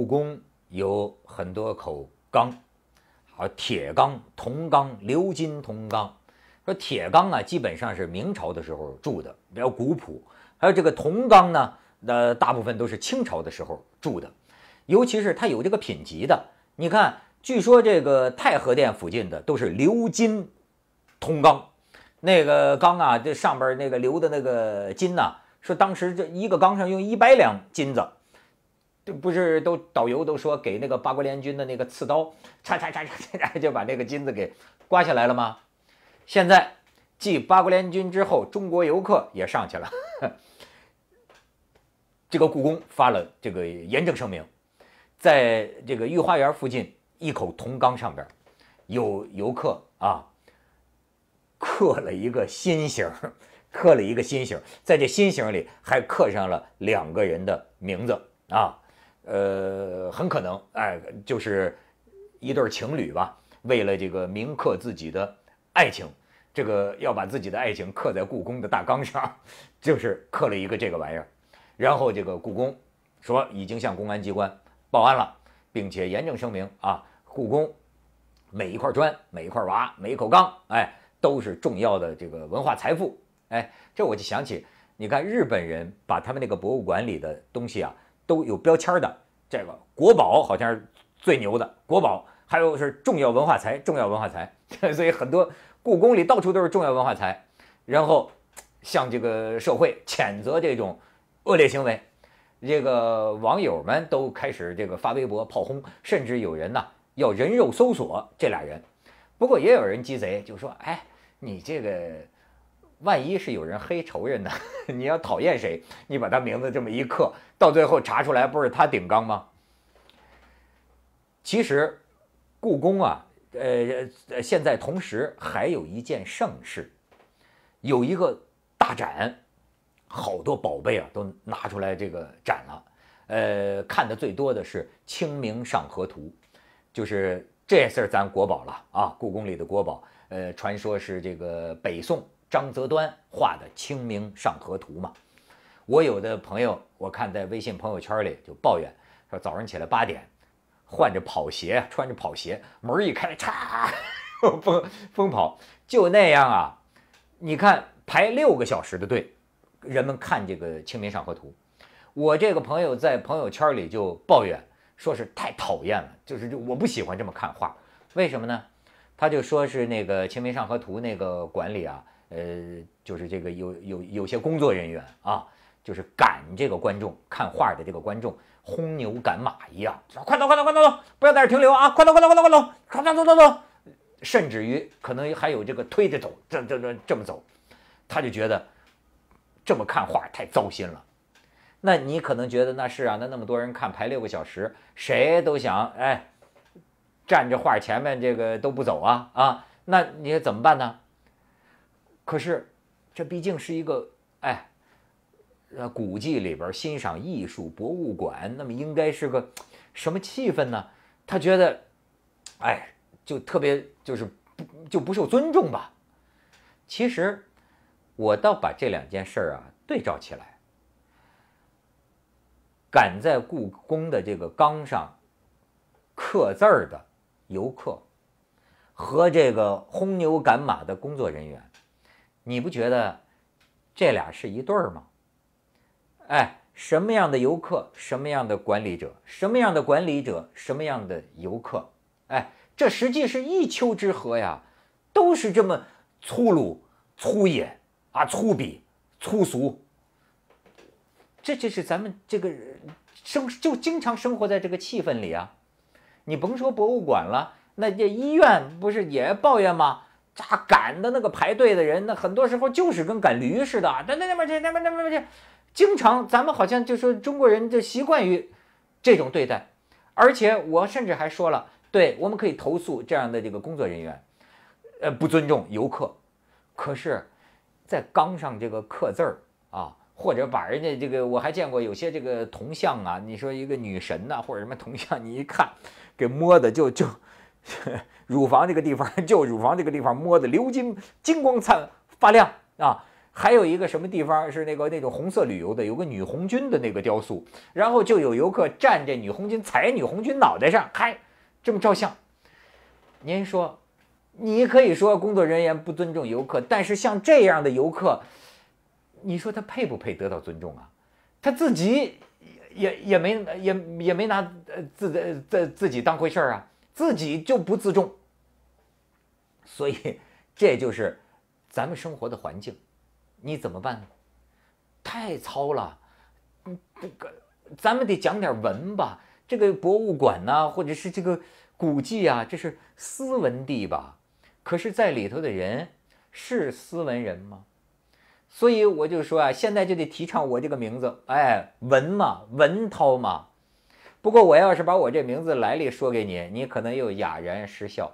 故宫有很多口缸，啊，铁缸、铜缸、鎏金铜缸。说铁缸啊，基本上是明朝的时候铸的，比较古朴。还有这个铜缸呢，呃，大部分都是清朝的时候铸的，尤其是它有这个品级的。你看，据说这个太和殿附近的都是鎏金铜缸，那个缸啊，这上边那个鎏的那个金呐，说当时这一个缸上用一百两金子。不是都导游都说给那个八国联军的那个刺刀嚓嚓嚓嚓嚓 就把那个金子给刮下来了吗？现在继八国联军之后，中国游客也上去了。这个故宫发了这个严正声明，在这个御花园附近一口铜缸上边有游客啊刻了一个心形，刻了一个心形，在这心形里还刻上了两个人的名字啊。呃，很可能哎，就是一对情侣吧，为了这个铭刻自己的爱情，这个要把自己的爱情刻在故宫的大纲上，就是刻了一个这个玩意儿。然后这个故宫说已经向公安机关报案了，并且严正声明啊，故宫每一块砖、每一块瓦、每一口缸，哎，都是重要的这个文化财富。哎，这我就想起，你看日本人把他们那个博物馆里的东西啊。都有标签的，这个国宝好像是最牛的国宝，还有是重要文化财，重要文化财。所以很多故宫里到处都是重要文化财。然后向这个社会谴责这种恶劣行为，这个网友们都开始这个发微博炮轰，甚至有人呢要人肉搜索这俩人。不过也有人鸡贼，就说：“哎，你这个。”万一是有人黑仇人呢？你要讨厌谁，你把他名字这么一刻，到最后查出来不是他顶缸吗？其实，故宫啊，呃，现在同时还有一件盛事，有一个大展，好多宝贝啊都拿出来这个展了。呃，看的最多的是《清明上河图》，就是这事儿咱国宝了啊！故宫里的国宝，呃，传说是这个北宋。张择端画的《清明上河图》嘛，我有的朋友，我看在微信朋友圈里就抱怨，说早上起来八点，换着跑鞋，穿着跑鞋，门一开，嚓，疯疯跑，就那样啊。你看排六个小时的队，人们看这个《清明上河图》，我这个朋友在朋友圈里就抱怨，说是太讨厌了，就是我不喜欢这么看画，为什么呢？他就说是那个《清明上河图》那个管理啊。呃，就是这个有有有些工作人员啊，就是赶这个观众看画的这个观众，轰牛赶马一样，说快走快走快走，不要在这儿停留啊，快走快走快走快走，快走走走走，甚至于可能还有这个推着走，这这这这么走，他就觉得这么看画太糟心了。那你可能觉得那是啊，那那么多人看排六个小时，谁都想哎，站着画前面这个都不走啊啊，那你说怎么办呢？可是，这毕竟是一个哎，呃，古迹里边欣赏艺术博物馆，那么应该是个什么气氛呢？他觉得，哎，就特别就是不就不受尊重吧。其实，我倒把这两件事儿啊对照起来，敢在故宫的这个缸上刻字儿的游客，和这个轰牛赶马的工作人员。你不觉得这俩是一对儿吗？哎，什么样的游客，什么样的管理者，什么样的管理者，什么样的游客？哎，这实际是一丘之貉呀，都是这么粗鲁、粗野啊、粗鄙、粗俗。这就是咱们这个生就经常生活在这个气氛里啊。你甭说博物馆了，那这医院不是也抱怨吗？他赶的那个排队的人，那很多时候就是跟赶驴似的，到那那边去，那边那边去。经常，咱们好像就说中国人就习惯于这种对待，而且我甚至还说了，对，我们可以投诉这样的这个工作人员，呃，不尊重游客。可是，在缸上这个刻字儿啊，或者把人家这个，我还见过有些这个铜像啊，你说一个女神呐，或者什么铜像，你一看，给摸的就就。乳房这个地方，就乳房这个地方摸的流金金光灿发亮啊！还有一个什么地方是那个那种红色旅游的，有个女红军的那个雕塑，然后就有游客站这女红军踩女红军脑袋上，嗨，这么照相。您说，你可以说工作人员不尊重游客，但是像这样的游客，你说他配不配得到尊重啊？他自己也也没也也没拿自自自己当回事儿啊？自己就不自重，所以这就是咱们生活的环境，你怎么办呢？太糙了，这个咱们得讲点文吧。这个博物馆呐，或者是这个古迹啊，这是斯文地吧？可是，在里头的人是斯文人吗？所以我就说啊，现在就得提倡我这个名字，哎，文嘛，文涛嘛。不过我要是把我这名字来历说给你，你可能又哑然失笑。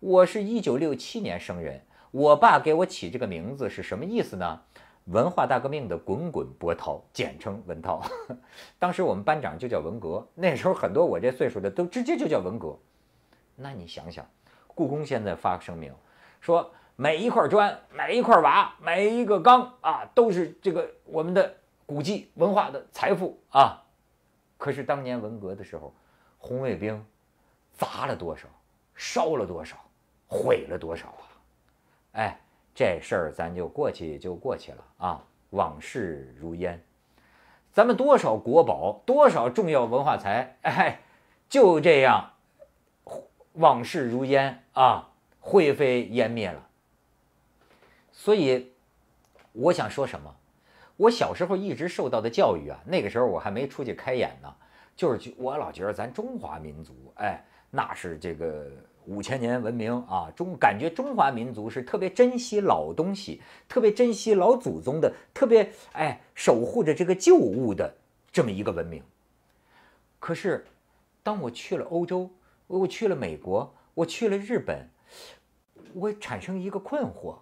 我是一九六七年生人，我爸给我起这个名字是什么意思呢？文化大革命的滚滚波涛，简称文涛。当时我们班长就叫文革，那时候很多我这岁数的都直接就叫文革。那你想想，故宫现在发声明说，每一块砖、每一块瓦、每一个缸啊，都是这个我们的古迹文化的财富啊。可是当年文革的时候，红卫兵砸了多少，烧了多少，毁了多少啊？哎，这事儿咱就过去，就过去了啊。往事如烟，咱们多少国宝，多少重要文化财，哎，就这样，往事如烟啊，灰飞烟灭了。所以，我想说什么？我小时候一直受到的教育啊，那个时候我还没出去开眼呢，就是我老觉得咱中华民族，哎，那是这个五千年文明啊，中感觉中华民族是特别珍惜老东西，特别珍惜老祖宗的，特别哎，守护着这个旧物的这么一个文明。可是，当我去了欧洲，我去了美国，我去了日本，我产生一个困惑。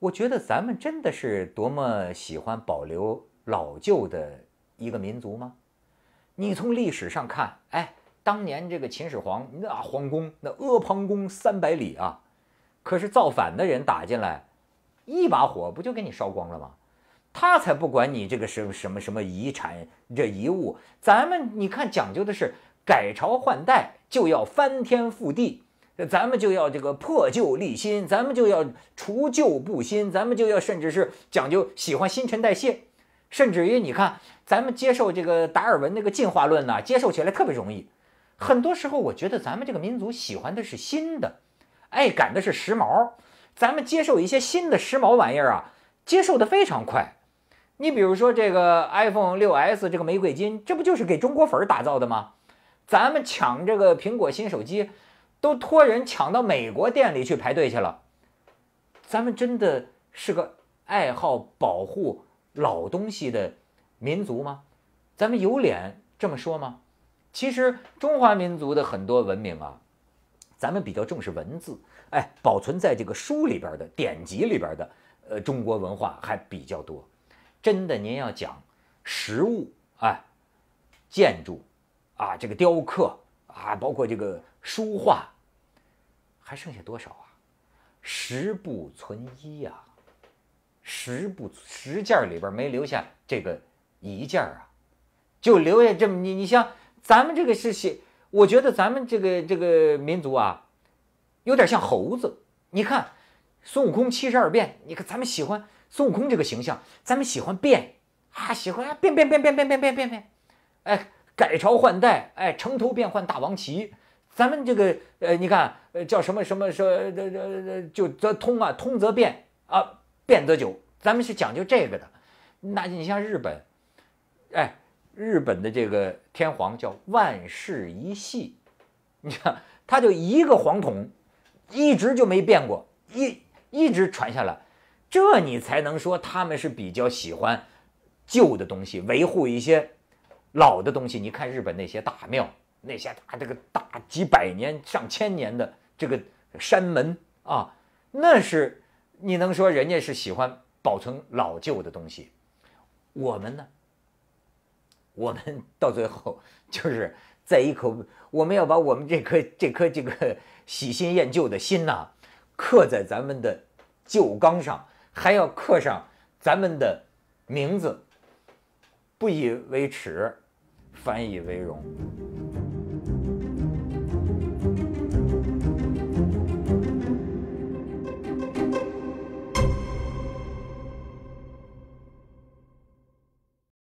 我觉得咱们真的是多么喜欢保留老旧的一个民族吗？你从历史上看，哎，当年这个秦始皇，那皇宫，那阿房宫三百里啊，可是造反的人打进来，一把火不就给你烧光了吗？他才不管你这个什什么什么遗产这遗物，咱们你看讲究的是改朝换代就要翻天覆地。咱们就要这个破旧立新，咱们就要除旧布新，咱们就要甚至是讲究喜欢新陈代谢，甚至于你看，咱们接受这个达尔文那个进化论呢，接受起来特别容易。很多时候，我觉得咱们这个民族喜欢的是新的，爱赶的是时髦。咱们接受一些新的时髦玩意儿啊，接受的非常快。你比如说这个 iPhone 6s 这个玫瑰金，这不就是给中国粉儿打造的吗？咱们抢这个苹果新手机。都托人抢到美国店里去排队去了，咱们真的是个爱好保护老东西的民族吗？咱们有脸这么说吗？其实中华民族的很多文明啊，咱们比较重视文字，哎，保存在这个书里边的典籍里边的，呃，中国文化还比较多。真的，您要讲实物，哎，建筑，啊，这个雕刻啊，包括这个。书画还剩下多少啊？十不存一呀，十不十件里边没留下这个一件啊，就留下这么你你像咱们这个是写，我觉得咱们这个这个民族啊，有点像猴子。你看孙悟空七十二变，你看咱们喜欢孙悟空这个形象，咱们喜欢变啊，喜欢变变变变变变变变变，哎，改朝换代，哎，城头变换大王旗。咱们这个，呃，你看，呃，叫什么什么说，这这这就则通啊，通则变啊，变则久。咱们是讲究这个的。那你像日本，哎，日本的这个天皇叫万世一系，你看他就一个皇统，一直就没变过，一一直传下来，这你才能说他们是比较喜欢旧的东西，维护一些老的东西。你看日本那些大庙。那些大这个大几百年、上千年的这个山门啊，那是你能说人家是喜欢保存老旧的东西？我们呢？我们到最后 就是在一口我们要把我们这颗这颗这个喜新厌旧的心呐，刻在咱们的旧缸上，还要刻上咱们的名字。不以为耻，反以为荣。